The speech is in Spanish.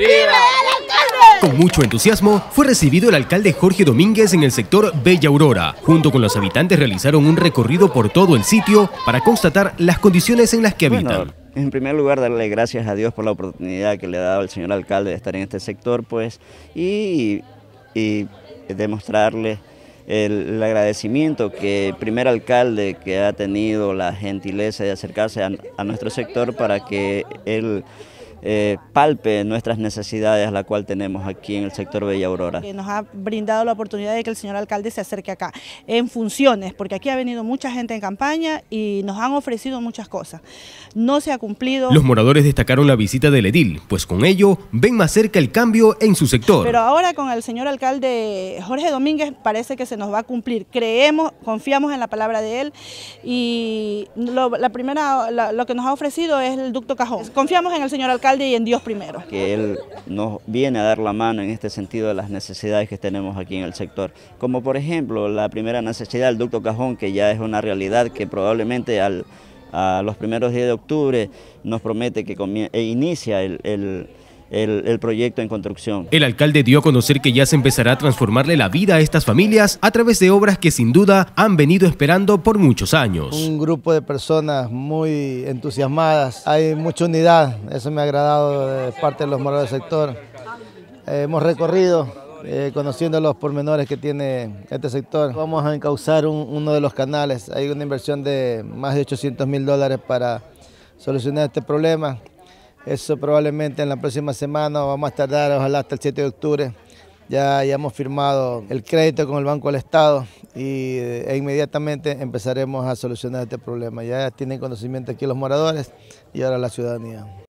¡Viva el alcalde! Con mucho entusiasmo fue recibido el alcalde Jorge Domínguez en el sector Bella Aurora. Junto con los habitantes realizaron un recorrido por todo el sitio para constatar las condiciones en las que habitan. en primer lugar, darle gracias a Dios por la oportunidad que le ha dado el señor alcalde de estar en este sector, pues, y, demostrarle el, agradecimiento que el primer alcalde que ha tenido la gentileza de acercarse a nuestro sector para que él eh, palpe nuestras necesidades, la cual tenemos aquí en el sector Bella Aurora. Que Nos ha brindado la oportunidad de que el señor alcalde se acerque acá en funciones, porque aquí ha venido mucha gente en campaña y nos han ofrecido muchas cosas. No se ha cumplido. Los moradores destacaron la visita del edil, pues con ello ven más cerca el cambio en su sector. Pero ahora con el señor alcalde Jorge Domínguez parece que se nos va a cumplir. Creemos, confiamos en la palabra de él y la primera, lo que nos ha ofrecido es el ducto cajón. Confiamos en el señor alcalde y en Dios primero. Que él nos viene a dar la mano en este sentido de las necesidades que tenemos aquí en el sector. Como por ejemplo la primera necesidad el ducto cajón, que ya es una realidad que probablemente a los primeros días de octubre nos promete que e inicia el el, proyecto en construcción. El alcalde dio a conocer que ya se empezará a transformarle la vida a estas familias a través de obras que sin duda han venido esperando por muchos años. Un grupo de personas muy entusiasmadas, hay mucha unidad, eso me ha agradado de parte de los moradores del sector. Eh, hemos recorrido eh, conociendo los pormenores que tiene este sector. Vamos a encauzar uno de los canales, hay una inversión de más de 800 mil dólares para solucionar este problema. Eso probablemente en la próxima semana, o vamos a tardar, ojalá hasta el 7 de octubre, ya, ya hemos firmado el crédito con el Banco del Estado y, eh, e inmediatamente empezaremos a solucionar este problema. Ya tienen conocimiento aquí los moradores y ahora la ciudadanía.